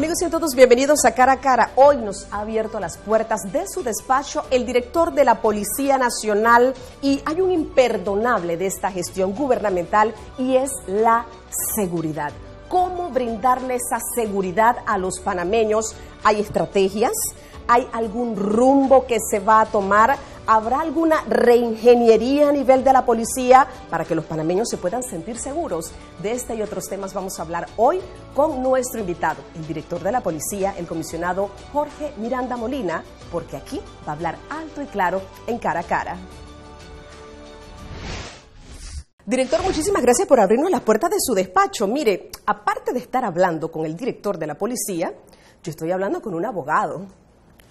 Amigos y todos, bienvenidos a Cara a Cara. Hoy nos ha abierto las puertas de su despacho el director de la Policía Nacional y hay un imperdonable de esta gestión gubernamental y es la seguridad. ¿Cómo brindarle esa seguridad a los panameños? Hay estrategias, ¿Hay algún rumbo que se va a tomar? ¿Habrá alguna reingeniería a nivel de la policía para que los panameños se puedan sentir seguros? De este y otros temas vamos a hablar hoy con nuestro invitado, el director de la policía, el comisionado Jorge Miranda Molina, porque aquí va a hablar alto y claro en cara a cara. Director, muchísimas gracias por abrirnos las puertas de su despacho. Mire, aparte de estar hablando con el director de la policía, yo estoy hablando con un abogado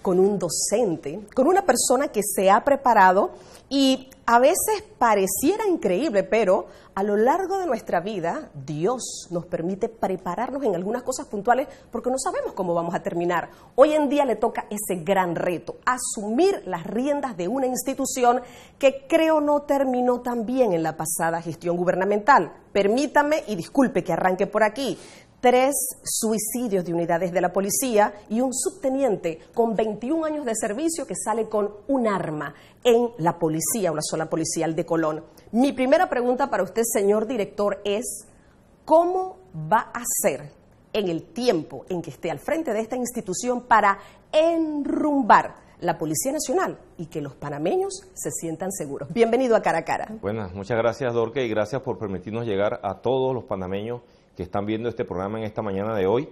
con un docente, con una persona que se ha preparado y a veces pareciera increíble, pero a lo largo de nuestra vida Dios nos permite prepararnos en algunas cosas puntuales porque no sabemos cómo vamos a terminar. Hoy en día le toca ese gran reto, asumir las riendas de una institución que creo no terminó tan bien en la pasada gestión gubernamental. Permítame y disculpe que arranque por aquí tres suicidios de unidades de la policía y un subteniente con 21 años de servicio que sale con un arma en la policía, una zona policial de Colón. Mi primera pregunta para usted, señor director, es ¿cómo va a ser en el tiempo en que esté al frente de esta institución para enrumbar la Policía Nacional y que los panameños se sientan seguros. Bienvenido a Cara a Cara. Buenas, muchas gracias Dorque y gracias por permitirnos llegar a todos los panameños que están viendo este programa en esta mañana de hoy.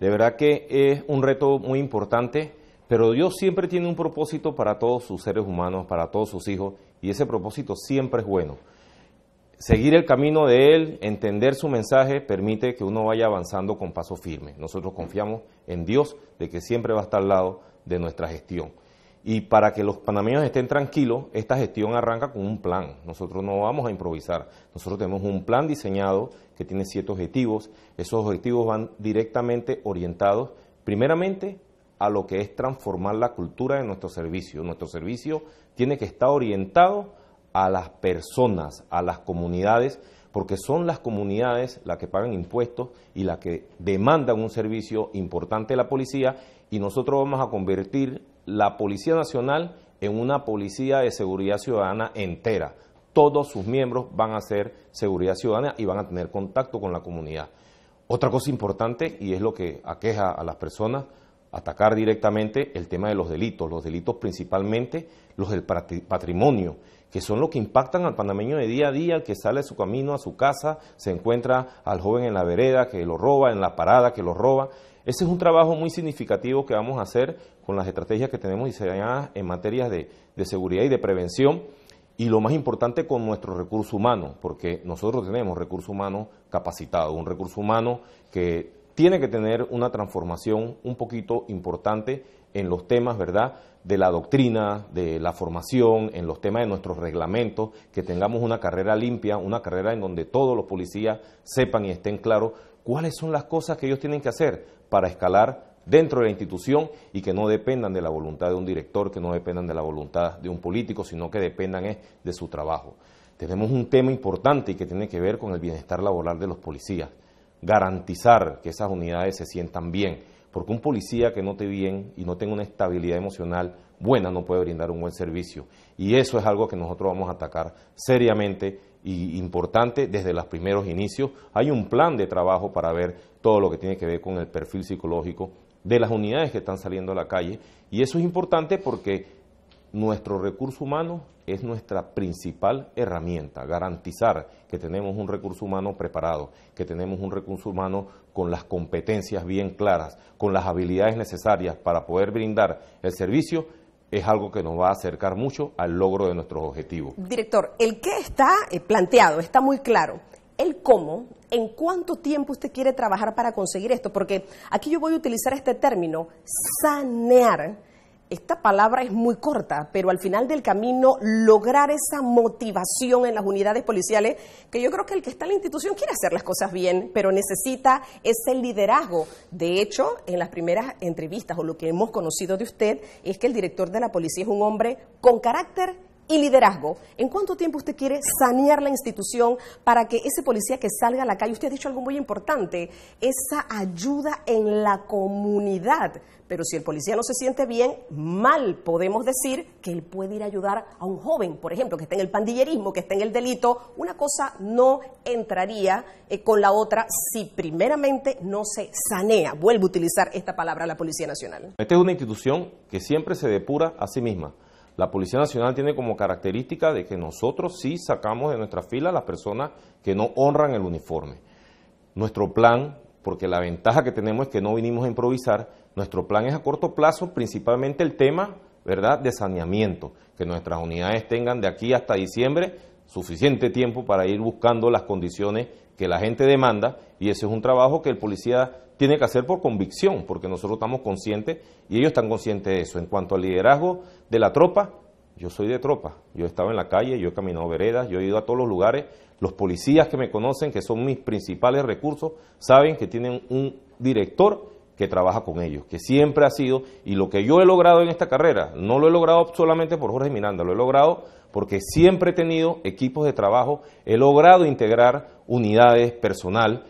De verdad que es un reto muy importante, pero Dios siempre tiene un propósito para todos sus seres humanos, para todos sus hijos, y ese propósito siempre es bueno. Seguir el camino de Él, entender su mensaje, permite que uno vaya avanzando con paso firme. Nosotros confiamos en Dios de que siempre va a estar al lado de nuestra gestión. Y para que los panameños estén tranquilos, esta gestión arranca con un plan. Nosotros no vamos a improvisar. Nosotros tenemos un plan diseñado que tiene siete objetivos. Esos objetivos van directamente orientados, primeramente, a lo que es transformar la cultura de nuestro servicio. Nuestro servicio tiene que estar orientado a las personas, a las comunidades, porque son las comunidades las que pagan impuestos y las que demandan un servicio importante de la policía y nosotros vamos a convertir la Policía Nacional en una policía de seguridad ciudadana entera. Todos sus miembros van a ser seguridad ciudadana y van a tener contacto con la comunidad. Otra cosa importante, y es lo que aqueja a las personas, atacar directamente el tema de los delitos, los delitos principalmente los del patrimonio, que son los que impactan al panameño de día a día, que sale de su camino a su casa, se encuentra al joven en la vereda que lo roba, en la parada que lo roba. Ese es un trabajo muy significativo que vamos a hacer con las estrategias que tenemos diseñadas en materias de, seguridad y de prevención y lo más importante con nuestro recurso humano, porque nosotros tenemos recurso humano capacitado, un recurso humano que tiene que tener una transformación un poquito importante en los temas, ¿verdad? De la doctrina, de la formación, en los temas de nuestros reglamentos, que tengamos una carrera limpia, una carrera en donde todos los policías sepan y estén claros cuáles son las cosas que ellos tienen que hacer para escalar dentro de la institución y que no dependan de la voluntad de un director, que no dependan de la voluntad de un político, sino que dependan de su trabajo. Tenemos un tema importante y que tiene que ver con el bienestar laboral de los policías. Garantizar que esas unidades se sientan bien, porque un policía que no esté bien y no tenga una estabilidad emocional buena no puede brindar un buen servicio. Y eso es algo que nosotros vamos a atacar seriamente y importante desde los primeros inicios. Hay un plan de trabajo para ver todo lo que tiene que ver con el perfil psicológico de las unidades que están saliendo a la calle y eso es importante porque nuestro recurso humano es nuestra principal herramienta, garantizar que tenemos un recurso humano preparado, que tenemos un recurso humano con las competencias bien claras, con las habilidades necesarias para poder brindar el servicio es algo que nos va a acercar mucho al logro de nuestros objetivos. Director, el qué está eh, planteado, está muy claro. El cómo, en cuánto tiempo usted quiere trabajar para conseguir esto, porque aquí yo voy a utilizar este término, sanear esta palabra es muy corta, pero al final del camino lograr esa motivación en las unidades policiales, que yo creo que el que está en la institución quiere hacer las cosas bien, pero necesita ese liderazgo. De hecho, en las primeras entrevistas o lo que hemos conocido de usted es que el director de la policía es un hombre con carácter y liderazgo. ¿En cuánto tiempo usted quiere sanear la institución para que ese policía que salga a la calle, usted ha dicho algo muy importante, esa ayuda en la comunidad, pero si el policía no se siente bien, mal podemos decir que él puede ir a ayudar a un joven, por ejemplo, que esté en el pandillerismo, que esté en el delito. Una cosa no entraría eh, con la otra si primeramente no se sanea. Vuelvo a utilizar esta palabra, la Policía Nacional. Esta es una institución que siempre se depura a sí misma. La Policía Nacional tiene como característica de que nosotros sí sacamos de nuestra fila a las personas que no honran el uniforme. Nuestro plan, porque la ventaja que tenemos es que no vinimos a improvisar, nuestro plan es a corto plazo, principalmente el tema, ¿verdad?, de saneamiento, que nuestras unidades tengan de aquí hasta diciembre suficiente tiempo para ir buscando las condiciones que la gente demanda y ese es un trabajo que el policía tiene que hacer por convicción, porque nosotros estamos conscientes y ellos están conscientes de eso. En cuanto al liderazgo de la tropa, yo soy de tropa, yo he estado en la calle, yo he caminado veredas, yo he ido a todos los lugares. Los policías que me conocen, que son mis principales recursos, saben que tienen un director que trabaja con ellos, que siempre ha sido, y lo que yo he logrado en esta carrera, no lo he logrado solamente por Jorge Miranda, lo he logrado porque siempre he tenido equipos de trabajo, he logrado integrar unidades, personal,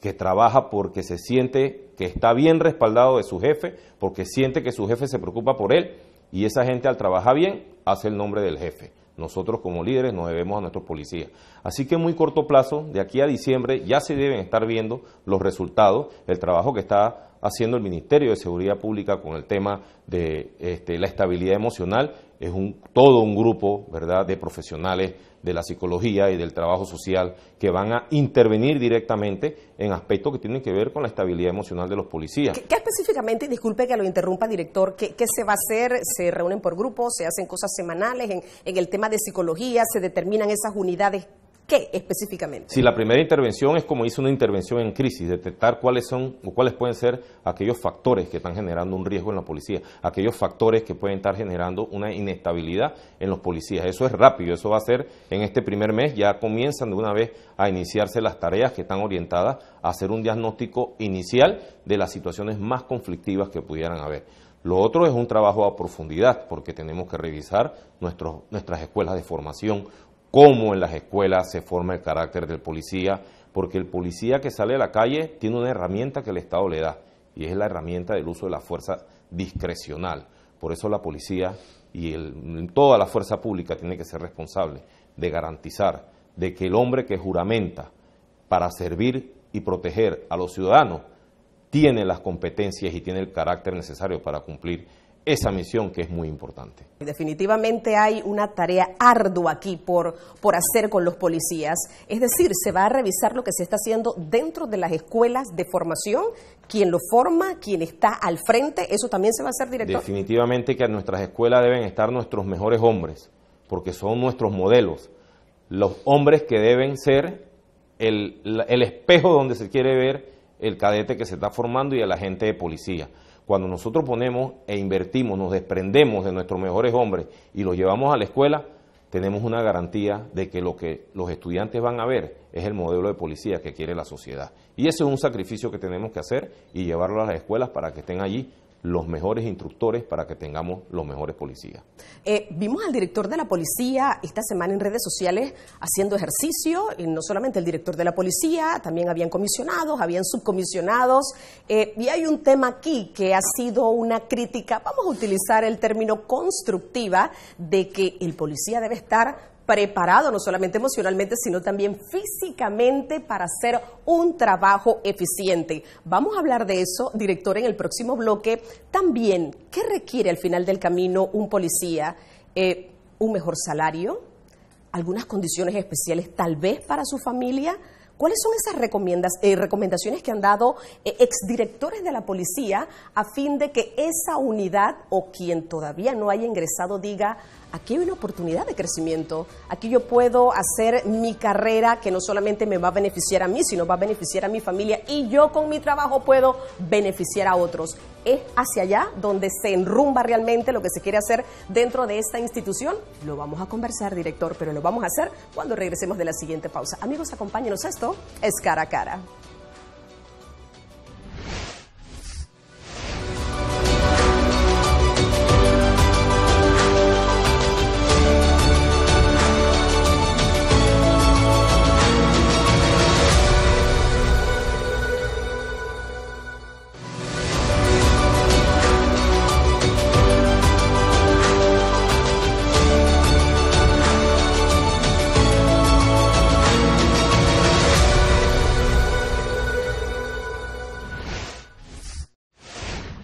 que trabaja porque se siente que está bien respaldado de su jefe, porque siente que su jefe se preocupa por él y esa gente al trabajar bien hace el nombre del jefe. Nosotros como líderes nos debemos a nuestros policías. Así que en muy corto plazo, de aquí a diciembre, ya se deben estar viendo los resultados, el trabajo que está haciendo el Ministerio de Seguridad Pública con el tema de este, la estabilidad emocional es un, todo un grupo ¿verdad? de profesionales de la psicología y del trabajo social que van a intervenir directamente en aspectos que tienen que ver con la estabilidad emocional de los policías. ¿Qué, específicamente, disculpe que lo interrumpa, director, ¿qué, se va a hacer? ¿Se reúnen por grupos? ¿Se hacen cosas semanales en, en el tema de psicología? ¿Se determinan esas unidades qué específicamente? Si la primera intervención es como hizo una intervención en crisis, detectar cuáles son o cuáles pueden ser aquellos factores que están generando un riesgo en la policía, aquellos factores que pueden estar generando una inestabilidad en los policías. Eso es rápido, eso va a ser en este primer mes, ya comienzan de una vez a iniciarse las tareas que están orientadas a hacer un diagnóstico inicial de las situaciones más conflictivas que pudieran haber. Lo otro es un trabajo a profundidad, porque tenemos que revisar nuestras escuelas de formación, cómo en las escuelas se forma el carácter del policía, porque el policía que sale a la calle tiene una herramienta que el Estado le da, y es la herramienta del uso de la fuerza discrecional. Por eso la policía y toda la fuerza pública tiene que ser responsable de garantizar de que el hombre que juramenta para servir y proteger a los ciudadanos tiene las competencias y tiene el carácter necesario para cumplir esa misión que es muy importante. Definitivamente hay una tarea ardua aquí por, hacer con los policías, es decir, se va a revisar lo que se está haciendo dentro de las escuelas de formación, quién lo forma, quién está al frente, eso también se va a hacer directo. Definitivamente que en nuestras escuelas deben estar nuestros mejores hombres, porque son nuestros modelos, los hombres que deben ser el, el espejo donde se quiere ver el cadete que se está formando y el agente de policía. Cuando nosotros ponemos e invertimos, nos desprendemos de nuestros mejores hombres y los llevamos a la escuela, tenemos una garantía de que lo que los estudiantes van a ver es el modelo de policía que quiere la sociedad. Y ese es un sacrificio que tenemos que hacer y llevarlo a las escuelas para que estén allí los mejores instructores para que tengamos los mejores policías. Eh, vimos al director de la policía esta semana en redes sociales haciendo ejercicio, y no solamente el director de la policía, también habían comisionados, habían subcomisionados, eh, y hay un tema aquí que ha sido una crítica, vamos a utilizar el término constructiva, de que el policía debe estar preparado, no solamente emocionalmente, sino también físicamente para hacer un trabajo eficiente. Vamos a hablar de eso, director, en el próximo bloque. También, ¿qué requiere al final del camino un policía? Eh, ¿Un mejor salario? ¿Algunas condiciones especiales tal vez para su familia? ¿Cuáles son esas eh, recomendaciones que han dado eh, exdirectores de la policía a fin de que esa unidad o quien todavía no haya ingresado diga, aquí hay una oportunidad de crecimiento, aquí yo puedo hacer mi carrera que no solamente me va a beneficiar a mí, sino va a beneficiar a mi familia y yo con mi trabajo puedo beneficiar a otros? es hacia allá donde se enrumba realmente lo que se quiere hacer dentro de esta institución. Lo vamos a conversar, director, pero lo vamos a hacer cuando regresemos de la siguiente pausa. Amigos, acompáñenos a esto. Es cara a cara.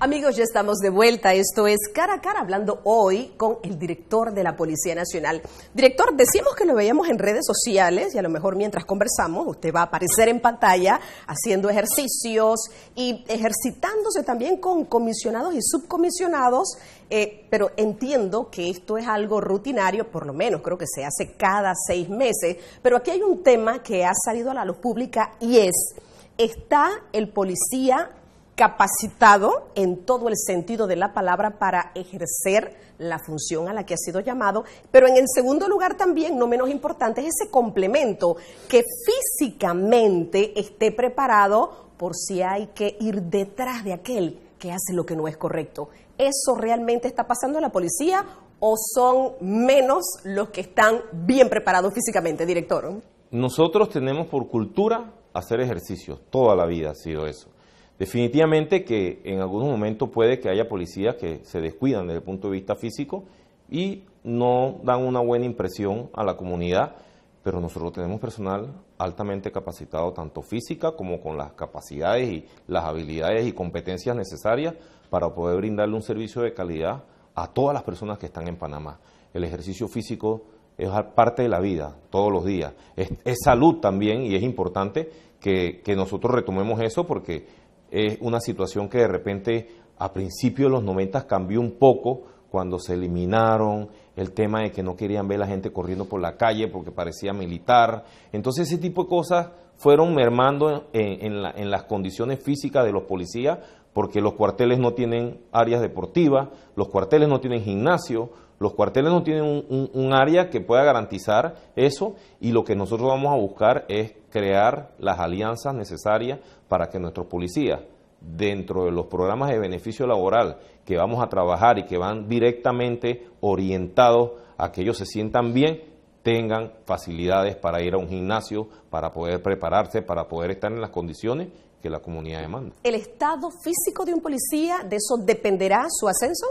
Amigos, ya estamos de vuelta. Esto es cara a cara hablando hoy con el director de la Policía Nacional. Director, decimos que lo veíamos en redes sociales y a lo mejor mientras conversamos usted va a aparecer en pantalla haciendo ejercicios y ejercitándose también con comisionados y subcomisionados, eh, pero entiendo que esto es algo rutinario, por lo menos creo que se hace cada seis meses, pero aquí hay un tema que ha salido a la luz pública y es, ¿está el policía capacitado en todo el sentido de la palabra para ejercer la función a la que ha sido llamado, pero en el segundo lugar también, no menos importante, es ese complemento que físicamente esté preparado por si hay que ir detrás de aquel que hace lo que no es correcto. ¿Eso realmente está pasando en la policía o son menos los que están bien preparados físicamente, director? Nosotros tenemos por cultura hacer ejercicios, toda la vida ha sido eso. Definitivamente que en algunos momentos puede que haya policías que se descuidan desde el punto de vista físico y no dan una buena impresión a la comunidad, pero nosotros tenemos personal altamente capacitado, tanto física como con las capacidades y las habilidades y competencias necesarias para poder brindarle un servicio de calidad a todas las personas que están en Panamá. El ejercicio físico es parte de la vida, todos los días. Es, salud también y es importante que, que nosotros retomemos eso porque es una situación que de repente a principios de los 90 cambió un poco cuando se eliminaron el tema de que no querían ver a la gente corriendo por la calle porque parecía militar. Entonces ese tipo de cosas fueron mermando en, en las condiciones físicas de los policías porque los cuarteles no tienen áreas deportivas, los cuarteles no tienen gimnasio, los cuarteles no tienen un, área que pueda garantizar eso y lo que nosotros vamos a buscar es crear las alianzas necesarias para que nuestros policías, dentro de los programas de beneficio laboral que vamos a trabajar y que van directamente orientados a que ellos se sientan bien, tengan facilidades para ir a un gimnasio, para poder prepararse, para poder estar en las condiciones que la comunidad demanda. ¿El estado físico de un policía, de eso dependerá su ascenso?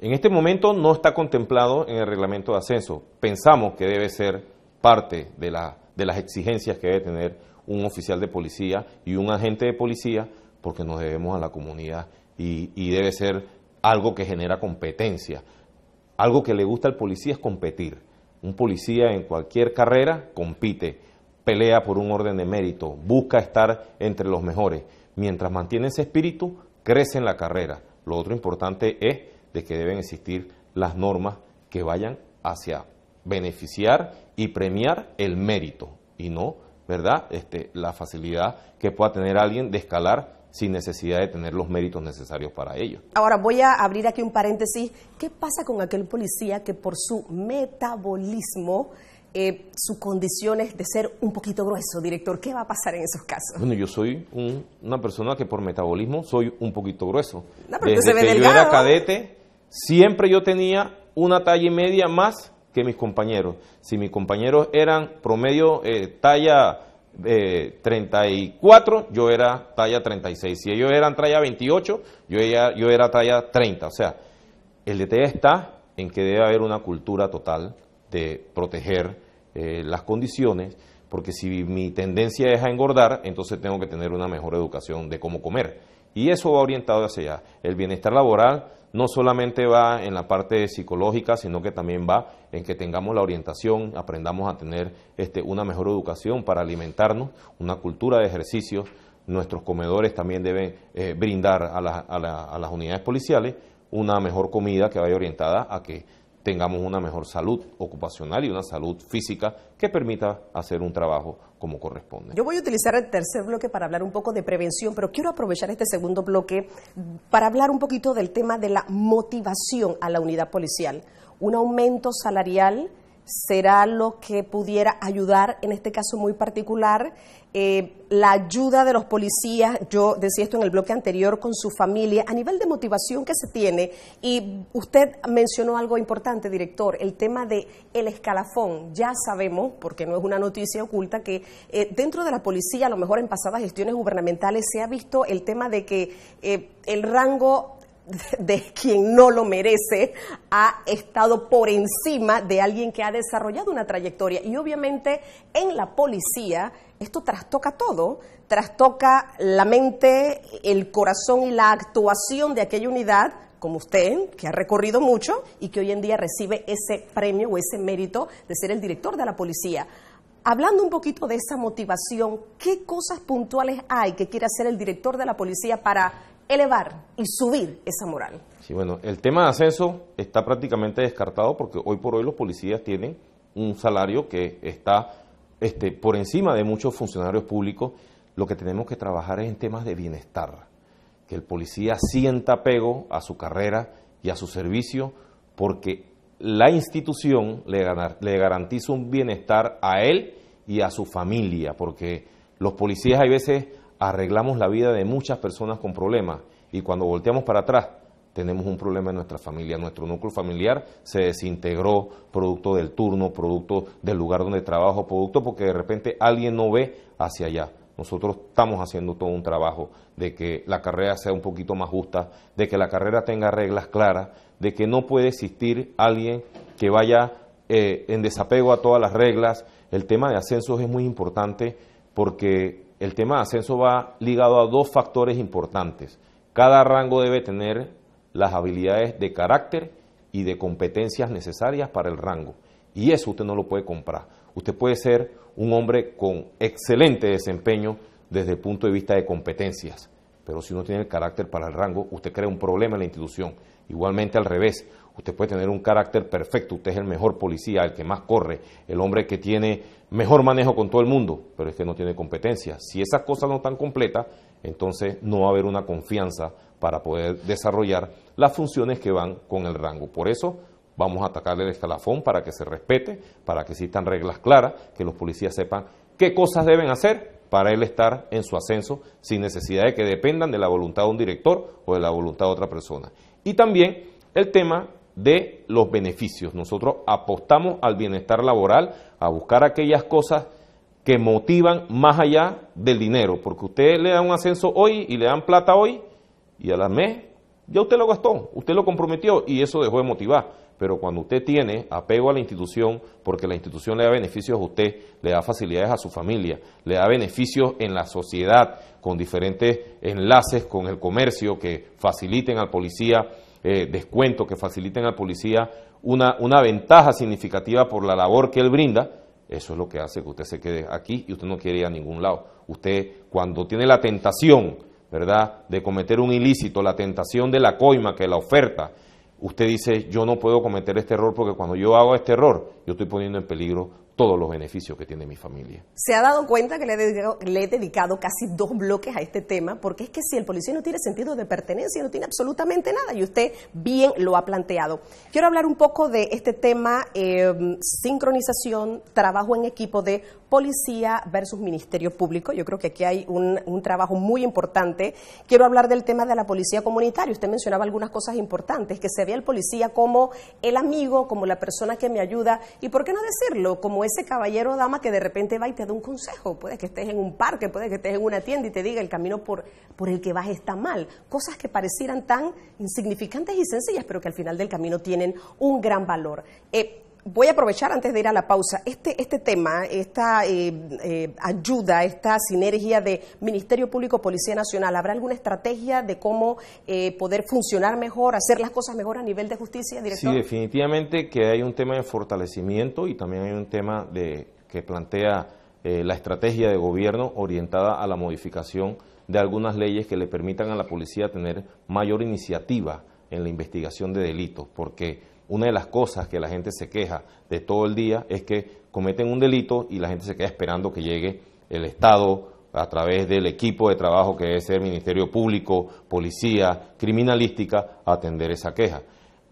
En este momento no está contemplado en el reglamento de ascenso. Pensamos que debe ser parte de, las exigencias que debe tener un oficial de policía y un agente de policía porque nos debemos a la comunidad y, y debe ser algo que genera competencia. Algo que le gusta al policía es competir. Un policía en cualquier carrera compite, pelea por un orden de mérito, busca estar entre los mejores. Mientras mantiene ese espíritu, crece en la carrera. Lo otro importante es de que deben existir las normas que vayan hacia beneficiar y premiar el mérito y no, ¿verdad? Este, la facilidad que pueda tener alguien de escalar sin necesidad de tener los méritos necesarios para ello. Ahora voy a abrir aquí un paréntesis. ¿Qué pasa con aquel policía que por su metabolismo eh, su condición es de ser un poquito grueso, director. ¿Qué va a pasar en esos casos? Bueno, yo soy una persona que por metabolismo soy un poquito grueso. Desde que yo era cadete, Siempre yo tenía una talla y media más que mis compañeros. Si mis compañeros eran promedio eh, talla 34, eh, yo era talla 36. Si ellos eran talla 28, yo era, yo era talla 30. O sea, el DT está en que debe haber una cultura total de proteger eh, las condiciones, porque si mi tendencia es a engordar, entonces tengo que tener una mejor educación de cómo comer. Y eso va orientado hacia allá. El bienestar laboral no solamente va en la parte psicológica, sino que también va en que tengamos la orientación, aprendamos a tener este, una mejor educación para alimentarnos, una cultura de ejercicio. Nuestros comedores también deben eh, brindar a las unidades policiales una mejor comida que vaya orientada a que tengamos una mejor salud ocupacional y una salud física que permita hacer un trabajo como corresponde. Yo voy a utilizar el tercer bloque para hablar un poco de prevención, pero quiero aprovechar este segundo bloque para hablar un poquito del tema de la motivación a la unidad policial. Un aumento salarial será lo que pudiera ayudar, en este caso muy particular, eh, la ayuda de los policías, yo decía esto en el bloque anterior, con su familia, a nivel de motivación que se tiene. Y usted mencionó algo importante, director, el tema de el escalafón. Ya sabemos, porque no es una noticia oculta, que eh, dentro de la policía, a lo mejor en pasadas gestiones gubernamentales, se ha visto el tema de que eh, el rango de quien no lo merece, ha estado por encima de alguien que ha desarrollado una trayectoria. Y obviamente en la policía esto trastoca todo, trastoca la mente, el corazón y la actuación de aquella unidad, como usted, que ha recorrido mucho y que hoy en día recibe ese premio o ese mérito de ser el director de la policía. Hablando un poquito de esa motivación, ¿qué cosas puntuales hay que quiere hacer el director de la policía para elevar y subir esa moral. Sí, bueno, el tema de ascenso está prácticamente descartado porque hoy por hoy los policías tienen un salario que está este, por encima de muchos funcionarios públicos. Lo que tenemos que trabajar es en temas de bienestar, que el policía sienta apego a su carrera y a su servicio porque la institución le, le garantiza un bienestar a él y a su familia, porque los policías hay veces arreglamos la vida de muchas personas con problemas y cuando volteamos para atrás tenemos un problema en nuestra familia, nuestro núcleo familiar se desintegró producto del turno, producto del lugar donde trabajo, producto porque de repente alguien no ve hacia allá. Nosotros estamos haciendo todo un trabajo de que la carrera sea un poquito más justa, de que la carrera tenga reglas claras, de que no puede existir alguien que vaya eh, en desapego a todas las reglas. El tema de ascensos es muy importante porque el tema de ascenso va ligado a dos factores importantes. Cada rango debe tener las habilidades de carácter y de competencias necesarias para el rango. Y eso usted no lo puede comprar. Usted puede ser un hombre con excelente desempeño desde el punto de vista de competencias, pero si no tiene el carácter para el rango, usted crea un problema en la institución. Igualmente al revés, Usted puede tener un carácter perfecto, usted es el mejor policía, el que más corre, el hombre que tiene mejor manejo con todo el mundo, pero es que no tiene competencia. Si esas cosas no están completas, entonces no va a haber una confianza para poder desarrollar las funciones que van con el rango. Por eso vamos a atacarle el escalafón para que se respete, para que existan reglas claras, que los policías sepan qué cosas deben hacer para él estar en su ascenso sin necesidad de que dependan de la voluntad de un director o de la voluntad de otra persona. Y también el tema de los beneficios. Nosotros apostamos al bienestar laboral, a buscar aquellas cosas que motivan más allá del dinero, porque usted le da un ascenso hoy y le dan plata hoy y a la mes ya usted lo gastó, usted lo comprometió y eso dejó de motivar. Pero cuando usted tiene apego a la institución, porque la institución le da beneficios a usted, le da facilidades a su familia, le da beneficios en la sociedad, con diferentes enlaces con el comercio que faciliten al policía eh, descuentos que faciliten al policía una, una ventaja significativa por la labor que él brinda, eso es lo que hace que usted se quede aquí y usted no quiere ir a ningún lado. Usted cuando tiene la tentación, ¿verdad?, de cometer un ilícito, la tentación de la coima, que la oferta, usted dice, yo no puedo cometer este error porque cuando yo hago este error, yo estoy poniendo en peligro todos los beneficios que tiene mi familia. Se ha dado cuenta que le he, dedicado, casi dos bloques a este tema, porque es que si el policía no tiene sentido de pertenencia, no tiene absolutamente nada, y usted bien lo ha planteado. Quiero hablar un poco de este tema, em, sincronización, trabajo en equipo de policía versus ministerio público. Yo creo que aquí hay un, trabajo muy importante. Quiero hablar del tema de la policía comunitaria. Usted mencionaba algunas cosas importantes, que se vea el policía como el amigo, como la persona que me ayuda, y por qué no decirlo, como ese caballero o dama que de repente va y te da un consejo. Puede que estés en un parque, puede que estés en una tienda y te diga el camino por, por el que vas está mal. Cosas que parecieran tan insignificantes y sencillas, pero que al final del camino tienen un gran valor. Eh, voy a aprovechar antes de ir a la pausa este, este tema, esta eh, eh, ayuda, esta sinergia de Ministerio Público, Policía Nacional. ¿Habrá alguna estrategia de cómo eh, poder funcionar mejor, hacer las cosas mejor a nivel de justicia, director? Sí, definitivamente que hay un tema de fortalecimiento y también hay un tema de que plantea la estrategia de gobierno orientada a la modificación de algunas leyes que le permitan a la policía tener mayor iniciativa en la investigación de delitos, porque una de las cosas que la gente se queja de todo el día es que cometen un delito y la gente se queda esperando que llegue el Estado a través del equipo de trabajo que es el Ministerio Público, Policía, Criminalística, a atender esa queja.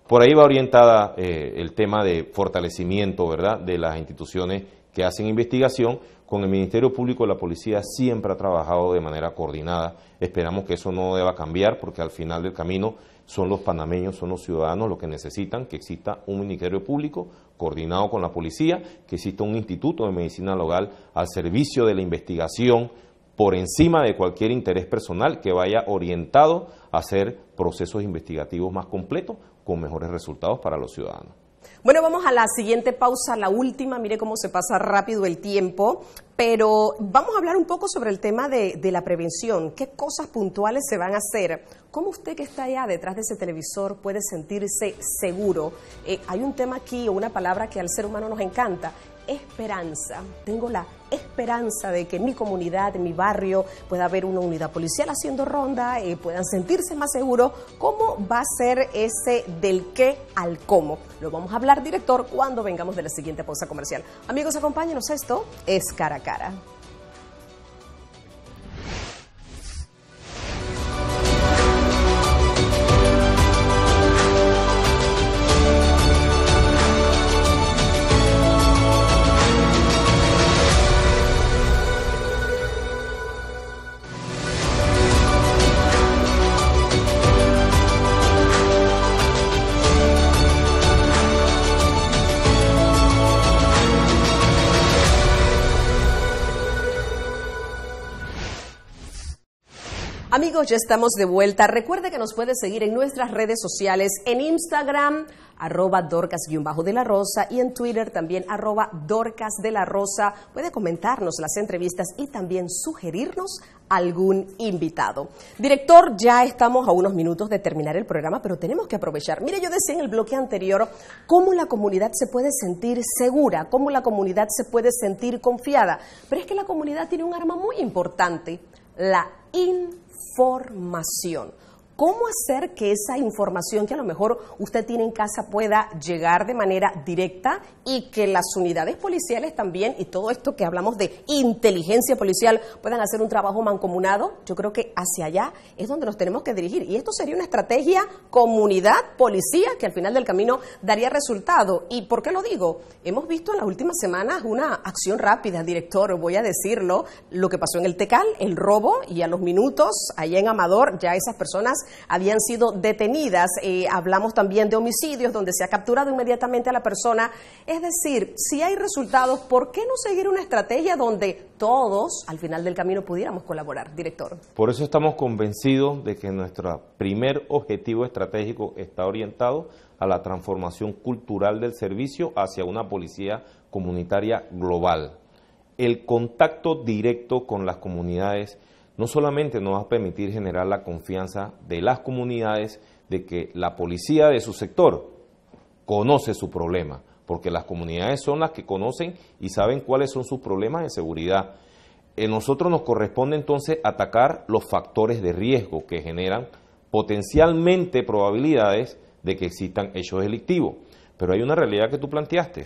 Por ahí va orientada eh, el tema de fortalecimiento, ¿verdad?, de las instituciones que hacen investigación. Con el Ministerio Público la policía siempre ha trabajado de manera coordinada. Esperamos que eso no deba cambiar porque al final del camino son los panameños, son los ciudadanos los que necesitan que exista un ministerio público coordinado con la policía, que exista un instituto de medicina local al servicio de la investigación por encima de cualquier interés personal que vaya orientado a hacer procesos investigativos más completos con mejores resultados para los ciudadanos. Bueno, vamos a la siguiente pausa, la última. Mire cómo se pasa rápido el tiempo. Pero vamos a hablar un poco sobre el tema de, la prevención. ¿Qué cosas puntuales se van a hacer? ¿Cómo usted que está allá detrás de ese televisor puede sentirse seguro? Eh, hay un tema aquí, o una palabra que al ser humano nos encanta, esperanza. Tengo la esperanza de que mi comunidad, mi barrio, pueda haber una unidad policial haciendo ronda, eh, puedan sentirse más seguros. ¿Cómo va a ser ese del qué al cómo? Lo vamos a hablar, director, cuando vengamos de la siguiente pausa comercial. Amigos, acompáñenos. Esto es cara a cara. Amigos, ya estamos de vuelta. Recuerde que nos puede seguir en nuestras redes sociales, en Instagram, arroba dorcas de la rosa y en Twitter también arroba dorcas de la rosa. Puede comentarnos las entrevistas y también sugerirnos algún invitado. Director, ya estamos a unos minutos de terminar el programa, pero tenemos que aprovechar. Mire, yo decía en el bloque anterior cómo la comunidad se puede sentir segura, cómo la comunidad se puede sentir confiada, pero es que la comunidad tiene un arma muy importante, la in formación. ¿Cómo hacer que esa información que a lo mejor usted tiene en casa pueda llegar de manera directa y que las unidades policiales también y todo esto que hablamos de inteligencia policial puedan hacer un trabajo mancomunado? Yo creo que hacia allá es donde nos tenemos que dirigir. Y esto sería una estrategia comunidad-policía que al final del camino daría resultado. ¿Y por qué lo digo? Hemos visto en las últimas semanas una acción rápida, director, voy a decirlo, lo que pasó en el Tecal, el robo y a los minutos allá en Amador ya esas personas habían sido detenidas. Eh, hablamos también de homicidios donde se ha capturado inmediatamente a la persona. Es decir, si hay resultados, ¿por qué no seguir una estrategia donde todos al final del camino pudiéramos colaborar, director? Por eso estamos convencidos de que nuestro primer objetivo estratégico está orientado a la transformación cultural del servicio hacia una policía comunitaria global. El contacto directo con las comunidades no solamente nos va a permitir generar la confianza de las comunidades de que la policía de su sector conoce su problema, porque las comunidades son las que conocen y saben cuáles son sus problemas de seguridad. En eh, nosotros nos corresponde entonces atacar los factores de riesgo que generan potencialmente probabilidades de que existan hechos delictivos. Pero hay una realidad que tú planteaste.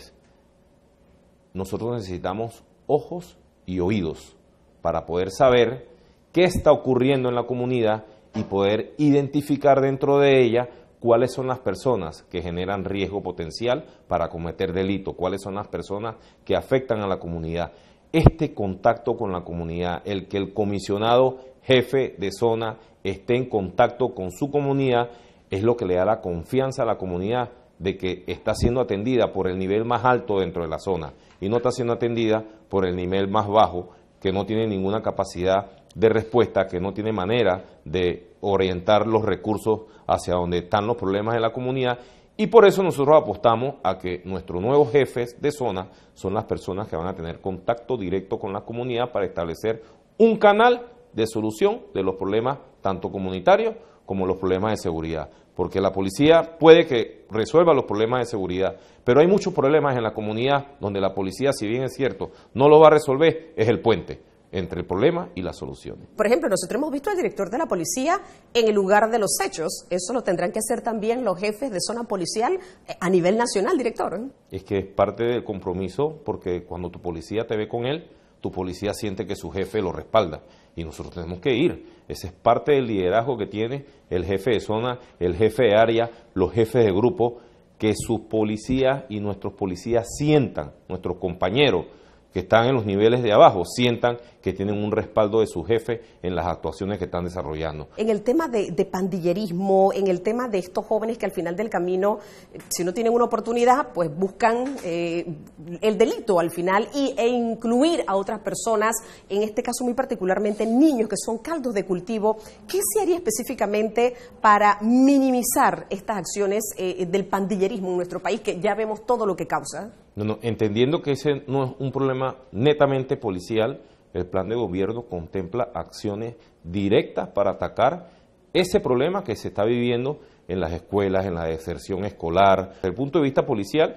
Nosotros necesitamos ojos y oídos para poder saber qué está ocurriendo en la comunidad y poder identificar dentro de ella cuáles son las personas que generan riesgo potencial para cometer delito, cuáles son las personas que afectan a la comunidad. Este contacto con la comunidad, el que el comisionado jefe de zona esté en contacto con su comunidad, es lo que le da la confianza a la comunidad de que está siendo atendida por el nivel más alto dentro de la zona y no está siendo atendida por el nivel más bajo que no tiene ninguna capacidad de respuesta que no tiene manera de orientar los recursos hacia donde están los problemas de la comunidad y por eso nosotros apostamos a que nuestros nuevos jefes de zona son las personas que van a tener contacto directo con la comunidad para establecer un canal de solución de los problemas tanto comunitarios como los problemas de seguridad. Porque la policía puede que resuelva los problemas de seguridad, pero hay muchos problemas en la comunidad donde la policía, si bien es cierto, no lo va a resolver, es el puente entre el problema y las soluciones. Por ejemplo, nosotros hemos visto al director de la policía en el lugar de los hechos. Eso lo tendrán que hacer también los jefes de zona policial eh, a nivel nacional, director. Es que es parte del compromiso porque cuando tu policía te ve con él, tu policía siente que su jefe lo respalda y nosotros tenemos que ir. Ese es parte del liderazgo que tiene el jefe de zona, el jefe de área, los jefes de grupo, que sus policías y nuestros policías sientan, nuestros compañeros, que están en los niveles de abajo sientan que tienen un respaldo de su jefe en las actuaciones que están desarrollando. En el tema de, pandillerismo, en el tema de estos jóvenes que al final del camino, si no tienen una oportunidad, pues buscan eh, el delito al final y, e incluir a otras personas, en este caso muy particularmente niños que son caldos de cultivo, ¿qué se haría específicamente para minimizar estas acciones eh, del pandillerismo en nuestro país que ya vemos todo lo que causa? entendiendo que ese no es un problema netamente policial, el plan de gobierno contempla acciones directas para atacar ese problema que se está viviendo en las escuelas, en la deserción escolar. Desde el punto de vista policial,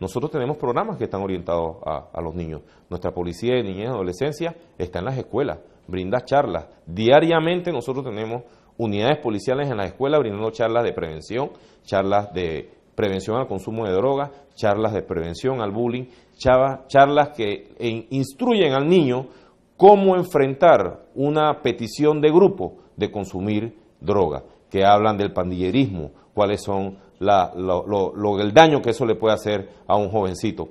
nosotros tenemos programas que están orientados a, a los niños. Nuestra policía de niñez y adolescencia está en las escuelas, brinda charlas. Diariamente nosotros tenemos unidades policiales en las escuelas brindando charlas de prevención, charlas de prevención al consumo de drogas, charlas de prevención al bullying, charlas que eh, instruyen al niño cómo enfrentar una petición de grupo de consumir droga, que hablan del pandillerismo, cuáles son el daño que eso le puede hacer a un jovencito.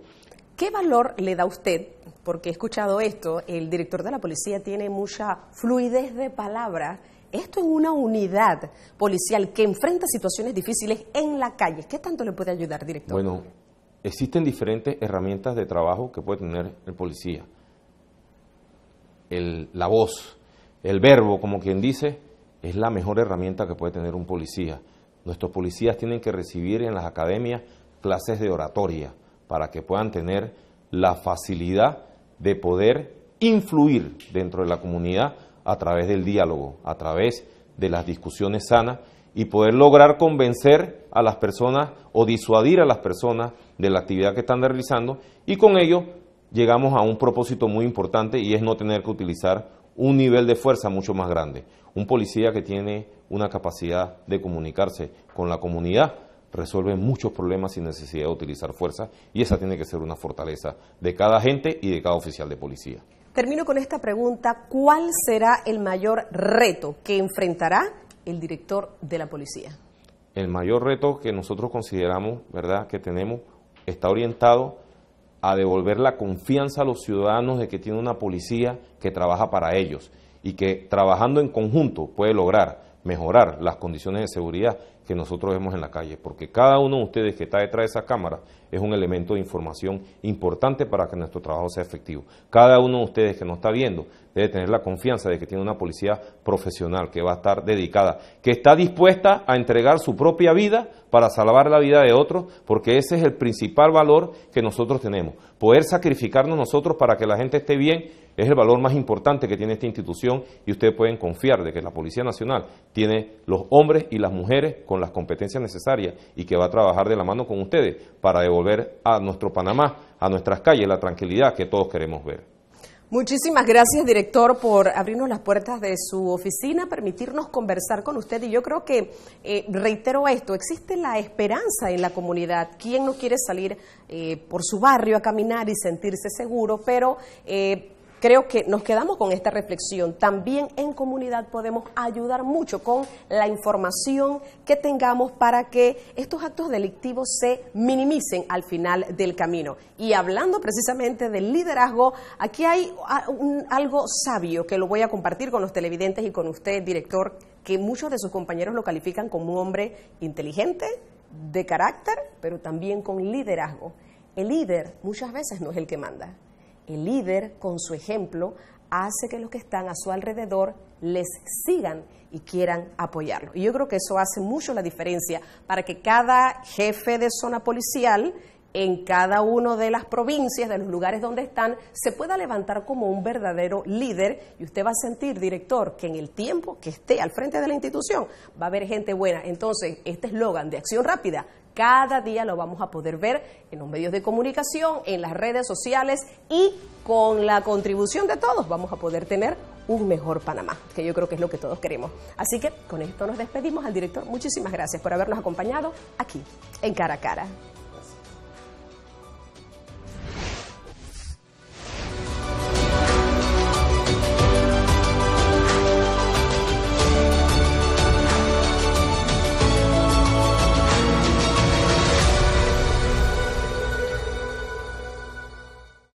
¿Qué valor le da usted porque he escuchado esto, el director de la policía tiene mucha fluidez de palabra. Esto en una unidad policial que enfrenta situaciones difíciles en la calle. ¿Qué tanto le puede ayudar, director? Bueno, existen diferentes herramientas de trabajo que puede tener el policía. la voz, el verbo, como quien dice, es la mejor herramienta que puede tener un policía. Nuestros policías tienen que recibir en las academias clases de oratoria para que puedan tener la facilidad de poder influir dentro de la comunidad a través del diálogo, a través de las discusiones sanas y poder lograr convencer a las personas o disuadir a las personas de la actividad que están realizando y con ello llegamos a un propósito muy importante y es no tener que utilizar un nivel de fuerza mucho más grande. Un policía que tiene una capacidad de comunicarse con la comunidad resuelve muchos problemas sin necesidad de utilizar fuerza y esa tiene que ser una fortaleza de cada agente y de cada oficial de policía. Termino con esta pregunta, ¿cuál será el mayor reto que enfrentará el director de la policía? El mayor reto que nosotros consideramos, ¿verdad?, que tenemos está orientado a devolver la confianza a los ciudadanos de que tiene una policía que trabaja para ellos y que trabajando en conjunto puede lograr mejorar las condiciones de seguridad que nosotros vemos en la calle, porque cada uno de ustedes que está detrás de esa cámara es un elemento de información importante para que nuestro trabajo sea efectivo. Cada uno de ustedes que nos está viendo debe tener la confianza de que tiene una policía profesional, que va a estar dedicada, que está dispuesta a entregar su propia vida para salvar la vida de otros, porque ese es el principal valor que nosotros tenemos, poder sacrificarnos nosotros para que la gente esté bien es el valor más importante que tiene esta institución y ustedes pueden confiar de que la Policía Nacional tiene los hombres y las mujeres con las competencias necesarias y que va a trabajar de la mano con ustedes para devolver a nuestro Panamá, a nuestras calles, la tranquilidad que todos queremos ver. Muchísimas gracias, director, por abrirnos las puertas de su oficina, permitirnos conversar con usted. Y yo creo que, eh, reitero esto, existe la esperanza en la comunidad. ¿Quién no quiere salir eh, por su barrio a caminar y sentirse seguro? Pero eh, creo que nos quedamos con esta reflexión. También en comunidad podemos ayudar mucho con la información que tengamos para que estos actos delictivos se minimicen al final del camino. Y hablando precisamente del liderazgo, aquí hay algo sabio que lo voy a compartir con los televidentes y con usted, director, que muchos de sus compañeros lo califican como un hombre inteligente, de carácter, pero también con liderazgo. El líder muchas veces no es el que manda. El líder, con su ejemplo, hace que los que están a su alrededor les sigan y quieran apoyarlo. Y yo creo que eso hace mucho la diferencia para que cada jefe de zona policial en cada una de las provincias, de los lugares donde están, se pueda levantar como un verdadero líder y usted va a sentir, director, que en el tiempo que esté al frente de la institución va a haber gente buena. Entonces, este eslogan de acción rápida cada día lo vamos a poder ver en los medios de comunicación, en las redes sociales y con la contribución de todos vamos a poder tener un mejor Panamá, que yo creo que es lo que todos queremos. Así que con esto nos despedimos al director. Muchísimas gracias por habernos acompañado aquí en Cara a Cara.